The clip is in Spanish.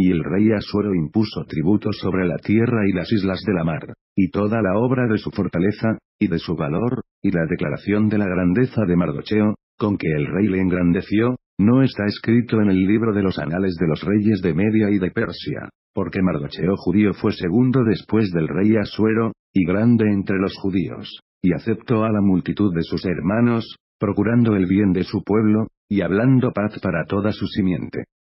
y el rey Asuero impuso tributo sobre la tierra y las islas de la mar, y toda la obra de su fortaleza, y de su valor, y la declaración de la grandeza de Mardocheo, con que el rey le engrandeció, no está escrito en el libro de los anales de los reyes de Media y de Persia, porque Mardocheo judío fue segundo después del rey Asuero, y grande entre los judíos, y aceptó a la multitud de sus hermanos, procurando el bien de su pueblo, y hablando paz para toda su simiente.